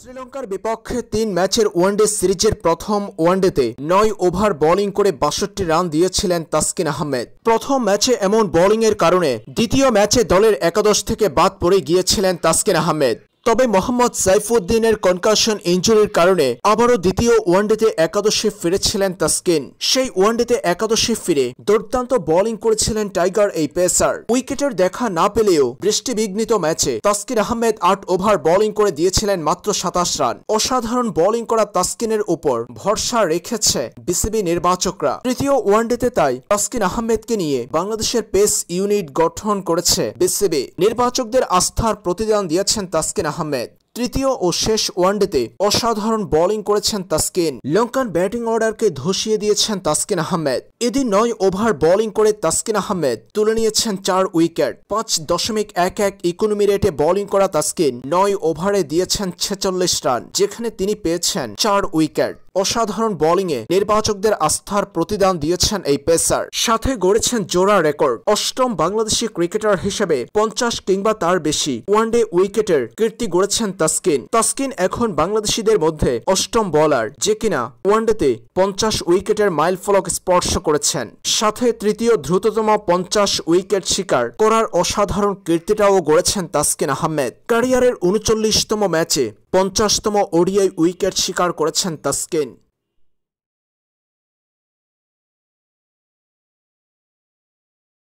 শ্রীলঙ্কার বিপক্ষে তিন ম্যাচের ওয়ানডে সিরিজের প্রথম ওয়ানডেতে নয় ওভার বোলিং করে বাষট্টি রান দিয়েছিলেন তাসকিন আহমেদ প্রথম ম্যাচে এমন বোলিংয়ের কারণে দ্বিতীয় ম্যাচে দলের একাদশ থেকে বাদ পড়ে গিয়েছিলেন তাসকিন আহমেদ তবে মোহাম্মদ সাইফুদ্দিনের কনকাশন ইঞ্জুরির কারণে আবারও দ্বিতীয় ওয়ানডেতে একাদশে ফিরেছিলেন তাসকিন সেই ওয়ানডেতে একাদশে ফিরে দুর্দান্ত বোলিং করেছিলেন টাইগার এই পেসার উইকেটের দেখা না পেলেও বৃষ্টিবিঘ্নিত ম্যাচে তাসকিন আহমেদ আট ওভার বোলিং করে দিয়েছিলেন মাত্র সাতাশ রান অসাধারণ বোলিং করা তাসকিনের উপর ভরসা রেখেছে বিসিবি নির্বাচকরা তৃতীয় ওয়ানডেতে তাই তাসকিন আহমেদকে নিয়ে বাংলাদেশের পেস ইউনিট গঠন করেছে বিসিবি নির্বাচকদের আস্থার প্রতিদান দিয়েছেন তাসকিন আহমেদ আহমেদ তৃতীয় ও শেষ ওয়ানডেতে অসাধারণ বোলিং করেছেন তাসকিন লঙ্কান ব্যাটিং অর্ডারকে ধসিয়ে দিয়েছেন তাসকিন আহমেদ এদিন নয় ওভার বোলিং করে তাসকিন আহমেদ তুলে নিয়েছেন চার উইকেট পাঁচ দশমিক এক এক ইকোনমি রেটে বোলিং করা তাসকিন নয় ওভারে দিয়েছেন ছেচল্লিশ রান যেখানে তিনি পেয়েছেন চার উইকেট অসাধারণ বোলিংয়ে নির্বাচকদের আস্থার প্রতিদান দিয়েছেন এই পেসার সাথে গড়েছেন জোড়া রেকর্ড অষ্টম বাংলাদেশি ক্রিকেটার হিসেবে পঞ্চাশ কিংবা তার বেশি ওয়ানডে উইকেটের কীর্তি গড়েছেন তাস্কিন তাস্কিন এখন বাংলাদেশিদের মধ্যে অষ্টম বলার যে কিনা ওয়ানডেতে পঞ্চাশ উইকেটের মাইল ফলক স্পর্শ করেছেন সাথে তৃতীয় দ্রুততম পঞ্চাশ উইকেট শিকার করার অসাধারণ কীর্তিটাও গড়েছেন তাস্কিন আহমেদ ক্যারিয়ারের উনচল্লিশতম ম্যাচে পঞ্চাশতম ওডিআই উইকেট শিকার করেছেন তাসকিন